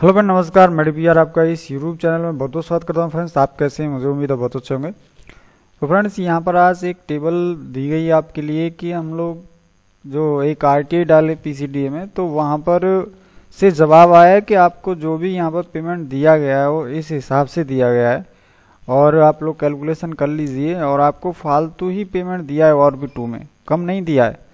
hello friend नमस्कार मैं D आपका इस यूट्यूब चैनल में बहुत बहुत स्वागत करता हूँ फ्रेंड्स आप कैसे हैं मुझे उम्मीद है बहुत अच्छे होंगे तो फ्रेंड्स यहाँ पर आज एक टेबल दी गई है आपके लिए कि हम लोग जो एक आर टी डाले पी में तो वहां पर से जवाब आया कि आपको जो भी यहाँ पर पेमेंट दिया गया है वो इस हिसाब से दिया गया है और आप लोग कैलकुलेशन कर लीजिए और आपको फालतू ही पेमेंट दिया है और भी टू में कम नहीं दिया है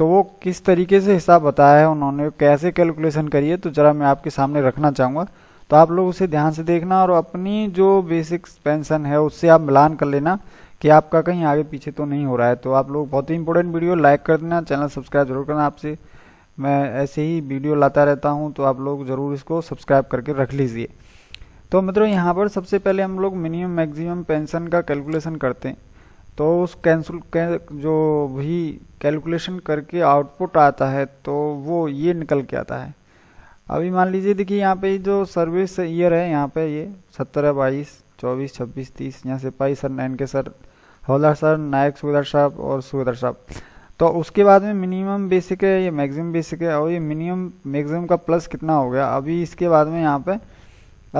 तो वो किस तरीके से हिसाब बताया है उन्होंने कैसे कैलकुलेशन करी है तो ज़रा मैं आपके सामने रखना चाहूँगा तो आप लोग उसे ध्यान से देखना और अपनी जो बेसिक पेंशन है उससे आप मिलान कर लेना कि आपका कहीं आगे पीछे तो नहीं हो रहा है तो आप लोग बहुत ही इंपॉर्टेंट वीडियो लाइक कर देना चैनल सब्सक्राइब जरूर करना आपसे मैं ऐसे ही वीडियो लाता रहता हूँ तो आप लोग ज़रूर इसको सब्सक्राइब करके रख लीजिए तो मित्रों यहाँ पर सबसे पहले हम लोग मिनिमम मैक्सिमम पेंशन का कैलकुलेशन करते हैं तो उस कैंसिल जो भी कैलकुलेशन करके आउटपुट आता है तो वो ये निकल के आता है अभी मान लीजिए देखिए यहाँ पे जो सर्विस ईयर है यहाँ पे ये सत्रह बाईस चौबीस छब्बीस तीस यहाँ सिपाही सर नैन के सर हौलदार सर नायक सुबेदार साहब और सुबेदार साहब तो उसके बाद में मिनिमम बेसिक है ये मैक्सिमम बेसिक है और ये मिनिमम मैक्सिमम का प्लस कितना हो गया अभी इसके बाद में यहाँ पे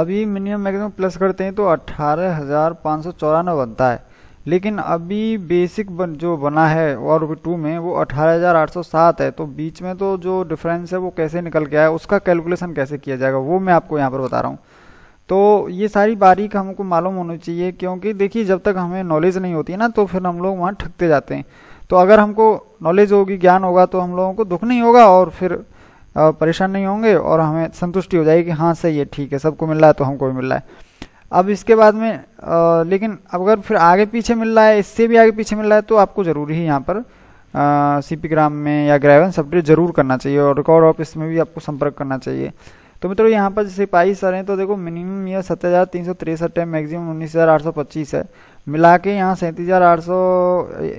अभी मिनिमम मैक्सिमम प्लस करते हैं तो अट्ठारह हज़ार सौ चौरानवे बनता है लेकिन अभी बेसिक बन, जो बना है और टू में वो 18,807 है तो बीच में तो जो डिफरेंस है वो कैसे निकल गया है उसका कैलकुलेशन कैसे किया जाएगा वो मैं आपको यहाँ पर बता रहा हूँ तो ये सारी बारीक हमको मालूम होनी चाहिए क्योंकि देखिए जब तक हमें नॉलेज नहीं होती है ना तो फिर हम लोग वहाँ ठकते जाते हैं तो अगर हमको नॉलेज होगी ज्ञान होगा तो हम लोगों को दुख नहीं होगा और फिर परेशान नहीं होंगे और हमें संतुष्टि हो जाएगी कि हाँ सही है ठीक है सबको मिल रहा है तो हमको भी मिल रहा है अब इसके बाद में आ, लेकिन अगर फिर आगे पीछे मिल रहा है इससे भी आगे पीछे मिल रहा है तो आपको जरूर ही यहाँ पर सी पी ग्राम में या ग्रेवन सब्डिट जरूर करना चाहिए और रिकॉर्ड ऑफिस में भी आपको संपर्क करना चाहिए तो मित्रों तो यहाँ पर सिपाही सर हैं तो देखो मिनिमम यह सत्तर हज़ार तीन सौ तिरसठ है मैक्सिमम उन्नीस हज़ार आठ सौ पच्चीस है मिला के यहाँ सैंतीस हज़ार आठ सौ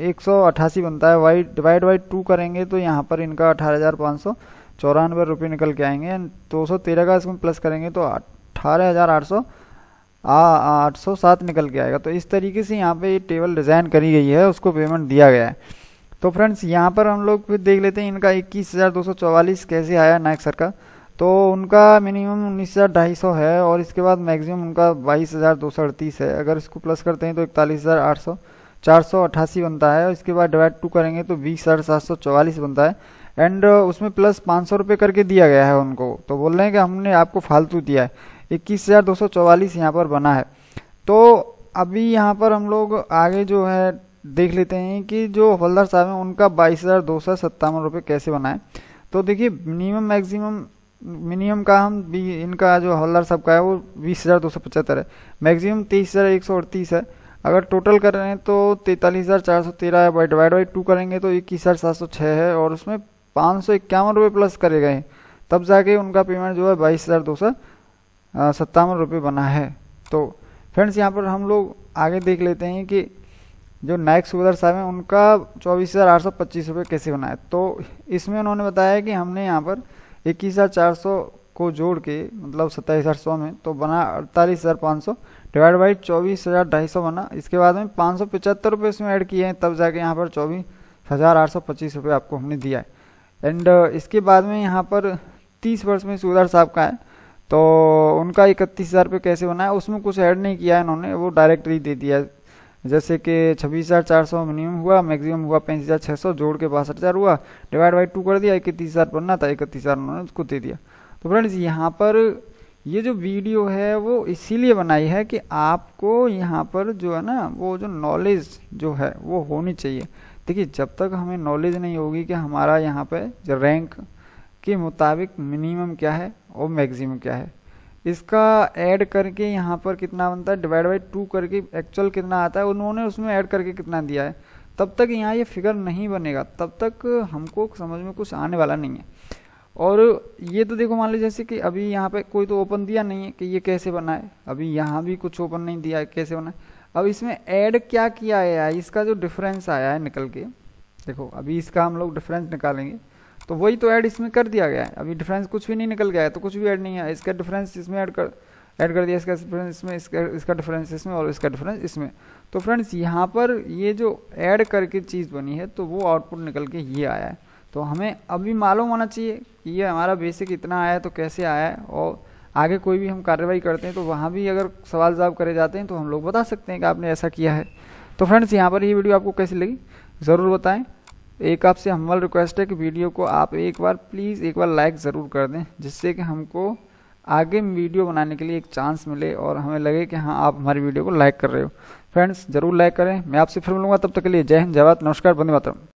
एक सौ अट्ठासी बनता है वाई डिवाइड बाई टू करेंगे तो यहाँ पर इनका अठारह हज़ार पाँच सौ चौरानवे रुपये निकल के आएंगे एंड दो सौ तेरह का इसमें प्लस करेंगे तो अठारह हज़ार आठ सौ आ 807 निकल के आएगा तो इस तरीके से यहाँ पे ये टेबल डिज़ाइन करी गई है उसको पेमेंट दिया गया है तो फ्रेंड्स यहाँ पर हम लोग फिर देख लेते हैं इनका इक्कीस हज़ार दो सौ चौवालीस कैसे आया नायक सर का तो उनका मिनिमम उन्नीस हज़ार ढाई सौ है और इसके बाद मैक्सिमम उनका बाईस हज़ार दो सौ अड़तीस है अगर इसको प्लस करते हैं तो इकतालीस हज़ार आठ सौ चार सौ अट्ठासी बनता है और इसके बाद डिवाइड टू करेंगे तो बीस हज़ार सात सौ चौवालीस बनता है एंड उसमें प्लस पाँच सौ रुपये करके दिया गया है उनको तो बोल रहे हैं कि हमने आपको फालतू दिया है इक्कीस हज़ार दो सौ चौवालीस यहाँ पर बना है तो अभी यहाँ पर हम लोग आगे जो है देख लेते हैं कि जो हवलदार साहब हैं उनका बाईस हज़ार दो सौ सत्तावन रुपये कैसे बनाए तो देखिए मिनिमम मैक्सिमम मिनिमम का हम इनका जो हवलदार साहब का है वो बीस हज़ार दो सौ पचहत्तर है मैक्सिमम तेईस हज़ार एक सौ अड़तीस है अगर टोटल कर रहे हैं तो तैंतालीस हज़ार चार सौ तेरह है डिवाइड बाई टू करेंगे तो इक्कीस हज़ार सात सौ छः है और उसमें पाँच सौ इक्यावन रुपये प्लस करे गए तब जाके उनका पेमेंट जो है बाईस हज़ार दो सौ सत्तावन रुपये बना है तो फ्रेंड्स यहाँ पर हम लोग आगे देख लेते हैं कि जो नायक सूबेदार साहब हैं उनका चौबीस हज़ार आठ सौ पच्चीस रुपये कैसे बनाए तो इसमें उन्होंने बताया कि हमने यहाँ पर इक्कीस हज़ार चार सौ को जोड़ के मतलब सत्ताईस हज़ार सौ में तो बना अड़तालीस हज़ार पाँच सौ डिवाइड बाई चौबीस हज़ार ढाई सौ बना इसके बाद में पाँच सौ पचहत्तर रुपये इसमें ऐड किए हैं तब जाके यहाँ पर चौबीस हज़ार आठ सौ पच्चीस रुपये आपको हमने दिया है एंड इसके बाद में यहाँ पर तीस वर्ष में सुधार साहब का है तो उनका इकतीस हज़ार रुपये कैसे बना है उसमें कुछ ऐड नहीं किया है इन्होंने वो डायरेक्टली दे दिया जैसे कि छब्बीस हज़ार चार सौ मिनिमम हुआ मैक्सिमम हुआ पैंतीस हज़ार छः सौ जोड़ के बासठ हज़ार हुआ डिवाइड बाई टू कर दिया इकतीस हज़ार बनना था इकतीस हज़ार उन्होंने उसको दे दिया तो फ्रेंड्स यहाँ पर ये जो वीडियो है वो इसीलिए बनाई है कि आपको यहाँ पर जो है ना वो जो नॉलेज जो है वो होनी चाहिए देखिए जब तक हमें नॉलेज नहीं होगी कि हमारा यहाँ पर रैंक के मुताबिक मिनिमम क्या है वो मैक्सिमम क्या है इसका ऐड करके यहाँ पर कितना बनता है डिवाइड बाई टू करके एक्चुअल कितना आता है उन्होंने उसमें ऐड करके कितना दिया है तब तक यहाँ ये फिगर नहीं बनेगा तब तक हमको समझ में कुछ आने वाला नहीं है और ये तो देखो मान लीजिए जैसे कि अभी यहाँ पे कोई तो ओपन दिया नहीं है कि ये कैसे बना है अभी यहाँ भी कुछ ओपन नहीं दिया है कैसे बना है अब इसमें ऐड क्या किया है इसका जो डिफरेंस आया है निकल के देखो अभी इसका हम लोग डिफरेंस निकालेंगे तो वही तो ऐड इसमें कर दिया गया है अभी डिफरेंस कुछ भी नहीं निकल गया है तो कुछ भी ऐड नहीं है इसका डिफरेंस इसमें ऐड कर ऐड कर दिया इसका डिफरेंस इसमें इसका इसका डिफरेंस इसमें और इसका डिफरेंस इसमें तो फ्रेंड्स यहाँ पर ये जो ऐड करके चीज़ बनी है तो वो आउटपुट निकल के ये आया है तो हमें अभी मालूम होना चाहिए कि ये हमारा बेसिक इतना आया है तो कैसे आया है और आगे कोई भी हम कार्रवाई करते हैं तो वहाँ भी अगर सवाल जवाब करे जाते हैं तो हम लोग बता सकते हैं कि आपने ऐसा किया है तो फ्रेंड्स यहाँ पर ये वीडियो आपको कैसी लगी ज़रूर बताएं एक आपसे हमल रिक्वेस्ट है कि वीडियो को आप एक बार प्लीज़ एक बार लाइक ज़रूर कर दें जिससे कि हमको आगे वीडियो बनाने के लिए एक चांस मिले और हमें लगे कि हाँ आप हमारी वीडियो को लाइक कर रहे हो फ्रेंड्स जरूर लाइक करें मैं आपसे फिर मिलूंगा तब तक के लिए जय हिंद जय भारत नमस्कार बंदे मातरम